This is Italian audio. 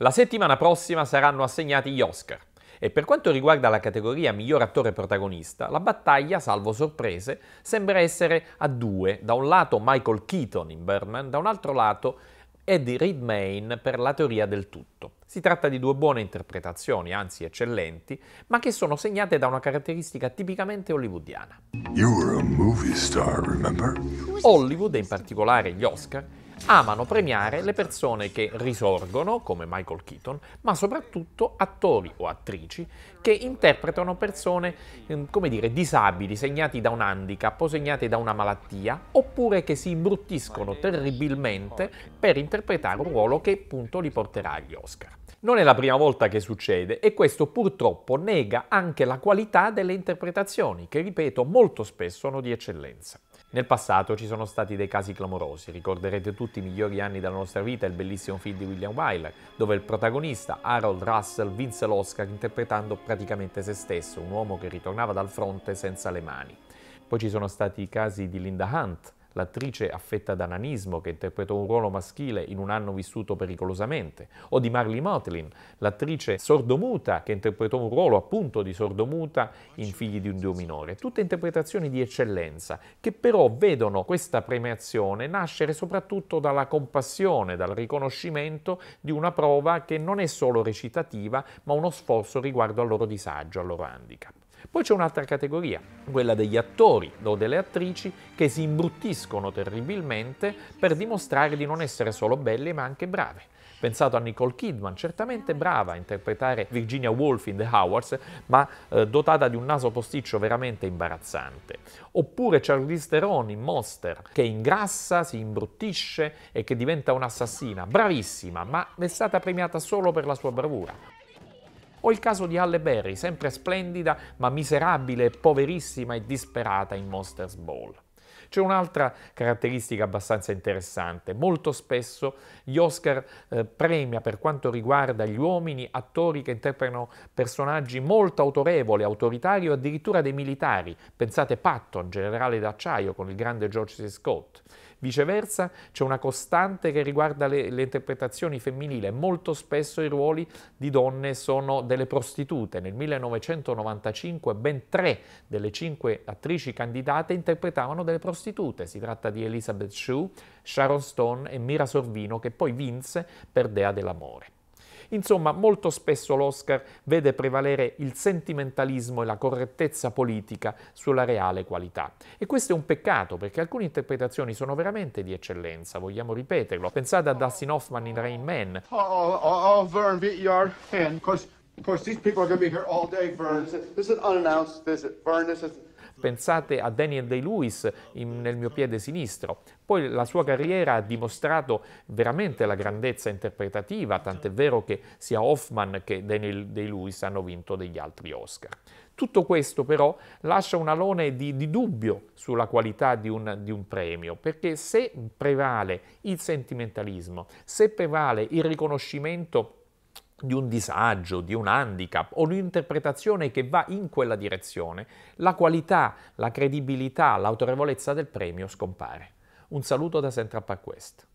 La settimana prossima saranno assegnati gli Oscar e per quanto riguarda la categoria miglior attore protagonista, la battaglia, salvo sorprese, sembra essere a due, da un lato Michael Keaton in Birdman, da un altro lato Eddie Redmayne per la teoria del tutto. Si tratta di due buone interpretazioni, anzi eccellenti, ma che sono segnate da una caratteristica tipicamente hollywoodiana. Star, Hollywood e in particolare gli Oscar amano premiare le persone che risorgono, come Michael Keaton, ma soprattutto attori o attrici che interpretano persone, ehm, come dire, disabili, segnati da un handicap o segnate da una malattia, oppure che si imbruttiscono terribilmente per interpretare un ruolo che appunto li porterà agli Oscar. Non è la prima volta che succede e questo purtroppo nega anche la qualità delle interpretazioni, che ripeto molto spesso sono di eccellenza. Nel passato ci sono stati dei casi clamorosi, ricorderete tutti i migliori anni della nostra vita il bellissimo film di William Wyler, dove il protagonista Harold Russell vinse l'Oscar interpretando praticamente se stesso, un uomo che ritornava dal fronte senza le mani. Poi ci sono stati i casi di Linda Hunt, l'attrice affetta da nanismo che interpretò un ruolo maschile in un anno vissuto pericolosamente, o di Marley Motlin, l'attrice sordomuta che interpretò un ruolo appunto di sordomuta in Figli di un Dio minore. Tutte interpretazioni di eccellenza che però vedono questa premiazione nascere soprattutto dalla compassione, dal riconoscimento di una prova che non è solo recitativa ma uno sforzo riguardo al loro disagio, al loro handicap. Poi c'è un'altra categoria, quella degli attori o delle attrici che si imbruttiscono terribilmente per dimostrare di non essere solo belli ma anche brave. Pensato a Nicole Kidman, certamente brava a interpretare Virginia Woolf in The Hours, ma eh, dotata di un naso posticcio veramente imbarazzante. Oppure Charlize Theron in Monster, che ingrassa, si imbruttisce e che diventa un'assassina, bravissima, ma è stata premiata solo per la sua bravura o il caso di Halle Berry, sempre splendida ma miserabile, poverissima e disperata in Monsters Ball. C'è un'altra caratteristica abbastanza interessante. Molto spesso gli Oscar eh, premia per quanto riguarda gli uomini attori che interpretano personaggi molto autorevoli, autoritari o addirittura dei militari. Pensate Patton, generale d'acciaio, con il grande George C. Scott. Viceversa c'è una costante che riguarda le, le interpretazioni femminili. Molto spesso i ruoli di donne sono delle prostitute. Nel 1995 ben tre delle cinque attrici candidate interpretavano delle prostitute. Si tratta di Elizabeth Shue, Sharon Stone e Mira Sorvino che poi vinse per Dea dell'amore. Insomma, molto spesso l'Oscar vede prevalere il sentimentalismo e la correttezza politica sulla reale qualità. E questo è un peccato perché alcune interpretazioni sono veramente di eccellenza, vogliamo ripeterlo. Pensate a Dustin Hoffman in Rain Man. Oh, oh, oh, oh Vern, Vern, your hand, because these people are going to be here all day, Vern. This is an unannounced visit. Vern, this is... Pensate a Daniel Day-Lewis nel mio piede sinistro. Poi la sua carriera ha dimostrato veramente la grandezza interpretativa, tant'è vero che sia Hoffman che Daniel Day-Lewis hanno vinto degli altri Oscar. Tutto questo però lascia un alone di, di dubbio sulla qualità di un, di un, premio, perché se prevale il sentimentalismo, se prevale il riconoscimento di un disagio, di un handicap o di un'interpretazione che va in quella direzione, la qualità, la credibilità, l'autorevolezza del premio scompare. Un saluto da Sentrap a questo.